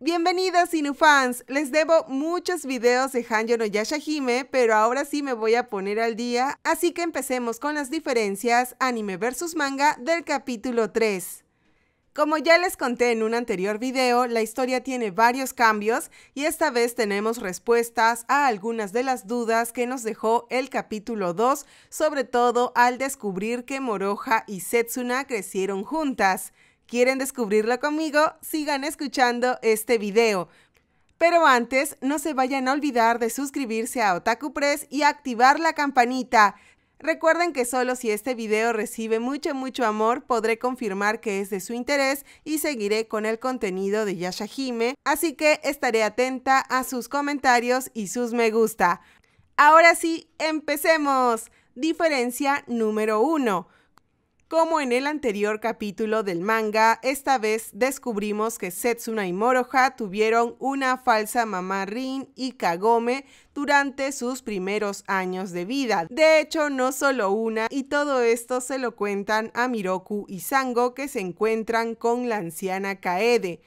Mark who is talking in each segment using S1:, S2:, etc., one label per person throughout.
S1: Bienvenidas Inufans, les debo muchos videos de Hanjo no Yashahime, pero ahora sí me voy a poner al día, así que empecemos con las diferencias anime versus manga del capítulo 3. Como ya les conté en un anterior video, la historia tiene varios cambios y esta vez tenemos respuestas a algunas de las dudas que nos dejó el capítulo 2, sobre todo al descubrir que Moroja y Setsuna crecieron juntas. ¿Quieren descubrirlo conmigo? Sigan escuchando este video. Pero antes, no se vayan a olvidar de suscribirse a Otaku Press y activar la campanita. Recuerden que solo si este video recibe mucho, mucho amor, podré confirmar que es de su interés y seguiré con el contenido de Yashahime, así que estaré atenta a sus comentarios y sus me gusta. Ahora sí, empecemos. Diferencia número 1. Como en el anterior capítulo del manga, esta vez descubrimos que Setsuna y Moroha tuvieron una falsa mamá Rin y Kagome durante sus primeros años de vida. De hecho, no solo una, y todo esto se lo cuentan a Miroku y Sango que se encuentran con la anciana Kaede.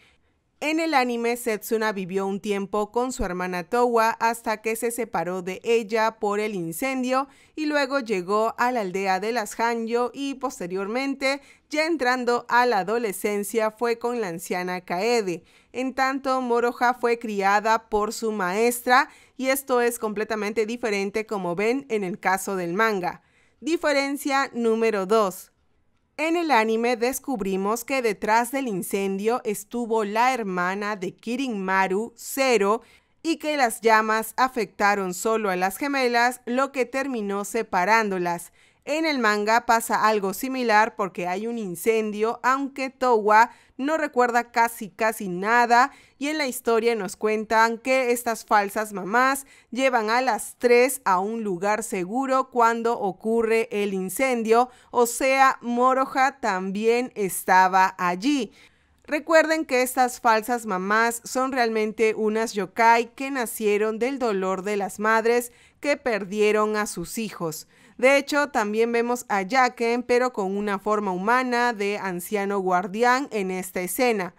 S1: En el anime, Setsuna vivió un tiempo con su hermana Towa hasta que se separó de ella por el incendio y luego llegó a la aldea de las Hanyo y posteriormente, ya entrando a la adolescencia, fue con la anciana Kaede. En tanto, Moroha fue criada por su maestra y esto es completamente diferente como ven en el caso del manga. Diferencia número 2. En el anime descubrimos que detrás del incendio estuvo la hermana de Kirin Maru Zero, y que las llamas afectaron solo a las gemelas, lo que terminó separándolas. En el manga pasa algo similar porque hay un incendio, aunque Towa no recuerda casi casi nada y en la historia nos cuentan que estas falsas mamás llevan a las tres a un lugar seguro cuando ocurre el incendio, o sea, Moroha también estaba allí. Recuerden que estas falsas mamás son realmente unas yokai que nacieron del dolor de las madres que perdieron a sus hijos. De hecho, también vemos a Jaquen, pero con una forma humana de anciano guardián en esta escena.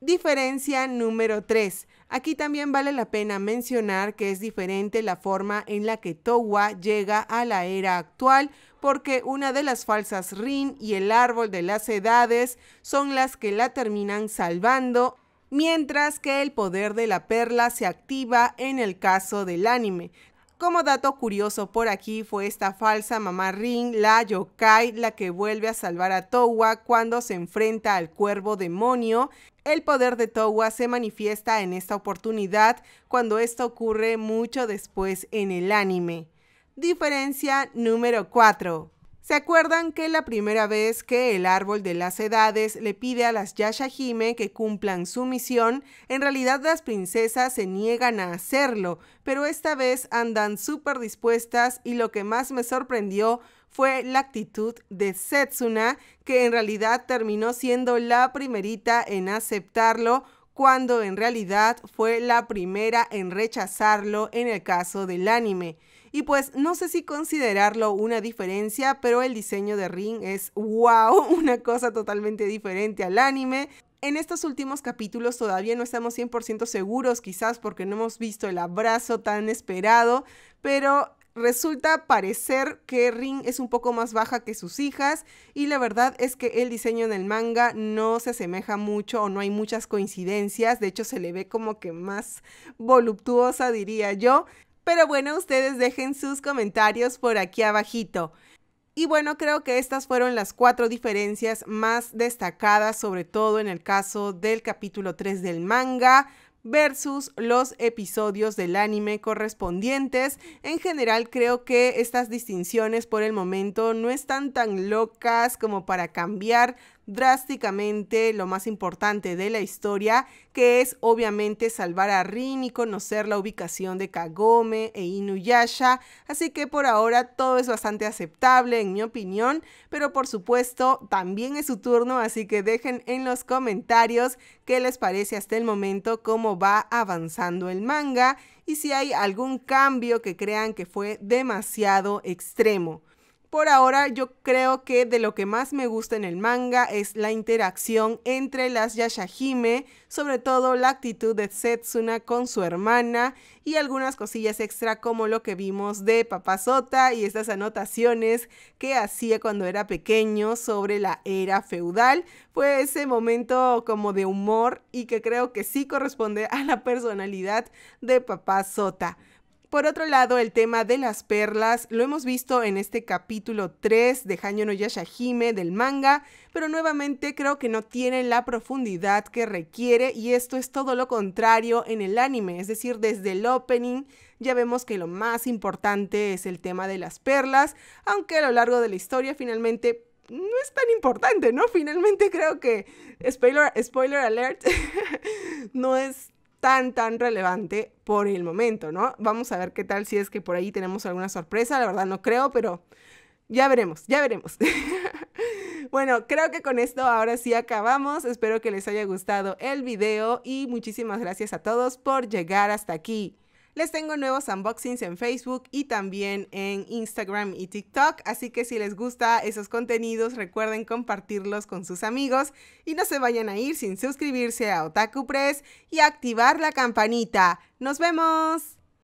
S1: Diferencia número 3. Aquí también vale la pena mencionar que es diferente la forma en la que Towa llega a la era actual, porque una de las falsas Rin y el árbol de las edades son las que la terminan salvando, mientras que el poder de la perla se activa en el caso del anime. Como dato curioso por aquí fue esta falsa mamá Ring, la yokai, la que vuelve a salvar a Towa cuando se enfrenta al cuervo demonio. El poder de Towa se manifiesta en esta oportunidad cuando esto ocurre mucho después en el anime. Diferencia número 4. ¿Se acuerdan que la primera vez que el árbol de las edades le pide a las Yashahime que cumplan su misión, en realidad las princesas se niegan a hacerlo, pero esta vez andan súper dispuestas y lo que más me sorprendió fue la actitud de Setsuna, que en realidad terminó siendo la primerita en aceptarlo cuando en realidad fue la primera en rechazarlo en el caso del anime. Y pues no sé si considerarlo una diferencia, pero el diseño de Rin es wow, una cosa totalmente diferente al anime. En estos últimos capítulos todavía no estamos 100% seguros, quizás porque no hemos visto el abrazo tan esperado, pero resulta parecer que Rin es un poco más baja que sus hijas y la verdad es que el diseño en el manga no se asemeja mucho o no hay muchas coincidencias, de hecho se le ve como que más voluptuosa diría yo. Pero bueno, ustedes dejen sus comentarios por aquí abajito. Y bueno, creo que estas fueron las cuatro diferencias más destacadas, sobre todo en el caso del capítulo 3 del manga versus los episodios del anime correspondientes. En general creo que estas distinciones por el momento no están tan locas como para cambiar drásticamente lo más importante de la historia, que es obviamente salvar a Rin y conocer la ubicación de Kagome e Inuyasha, así que por ahora todo es bastante aceptable en mi opinión, pero por supuesto también es su turno, así que dejen en los comentarios qué les parece hasta el momento cómo va avanzando el manga y si hay algún cambio que crean que fue demasiado extremo. Por ahora yo creo que de lo que más me gusta en el manga es la interacción entre las Yashahime, sobre todo la actitud de Setsuna con su hermana y algunas cosillas extra como lo que vimos de Papá Sota y estas anotaciones que hacía cuando era pequeño sobre la era feudal. Fue ese momento como de humor y que creo que sí corresponde a la personalidad de Papá Sota. Por otro lado, el tema de las perlas lo hemos visto en este capítulo 3 de Hanyo no Yashahime del manga, pero nuevamente creo que no tiene la profundidad que requiere y esto es todo lo contrario en el anime, es decir, desde el opening ya vemos que lo más importante es el tema de las perlas, aunque a lo largo de la historia finalmente no es tan importante, ¿no? Finalmente creo que, spoiler, spoiler alert, no es tan, tan relevante por el momento, ¿no? Vamos a ver qué tal si es que por ahí tenemos alguna sorpresa, la verdad no creo, pero ya veremos, ya veremos. bueno, creo que con esto ahora sí acabamos, espero que les haya gustado el video y muchísimas gracias a todos por llegar hasta aquí. Les tengo nuevos unboxings en Facebook y también en Instagram y TikTok, así que si les gusta esos contenidos recuerden compartirlos con sus amigos y no se vayan a ir sin suscribirse a Otaku Press y activar la campanita. ¡Nos vemos!